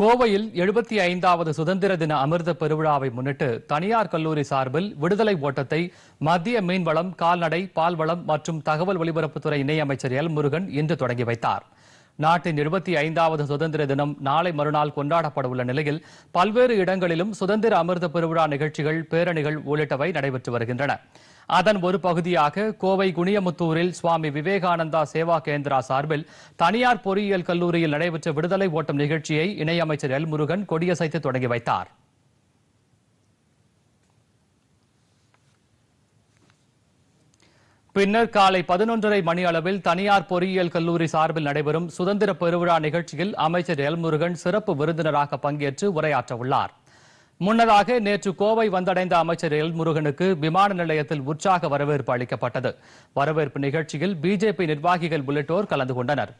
கோவையில் எழுபத்தி ஐந்தாவது சுதந்திர தின அமிர்த பெருவிழாவை முன்னிட்டு தனியார் கல்லூரி சார்பில் விடுதலை ஓட்டத்தை மத்திய மீன்வளம் கால்நடை பால்வளம் மற்றும் தகவல் ஒலிபரப்புத்துறை இணையமைச்சர் எல் முருகன் இன்று தொடங்கி வைத்தார் நாட்டின் எழுபத்தி ஐந்தாவது சுதந்திர தினம் நாளை மறுநாள் கொண்டாடப்பட உள்ள நிலையில் பல்வேறு இடங்களிலும் சுதந்திர அமிர்த பெருவிழா நிகழ்ச்சிகள் பேரணிகள் உள்ளிட்டவை நடைபெற்று வருகின்றன அதன் ஒரு பகுதியாக கோவை குனியமுத்தூரில் சுவாமி விவேகானந்தா சேவா கேந்திரா சார்பில் தனியார் பொறியியல் கல்லூரியில் நடைபெற்ற விடுதலை ஓட்டம் நிகழ்ச்சியை இணையமைச்சர் எல் முருகன் கொடியசைத்து தொடங்கி வைத்தார் பின்னர் காலை பதினொன்றரை மணி அளவில் தனியார் பொறியியல் கல்லூரி சார்பில் நடைபெறும் சுதந்திர பெருவிழா நிகழ்ச்சியில் அமைச்சர் எல் முருகன் சிறப்பு விருந்தினராக பங்கேற்று உரையாற்றவுள்ளாா் முன்னதாக நேற்று கோவை வந்தடைந்த அமைச்சர் எல் முருகனுக்கு விமான நிலையத்தில் உற்சாக வரவேற்பு அளிக்கப்பட்டது வரவேற்பு நிகழ்ச்சியில் பிஜேபி நிர்வாகிகள் உள்ளிட்டோர் கலந்து கொண்டனர்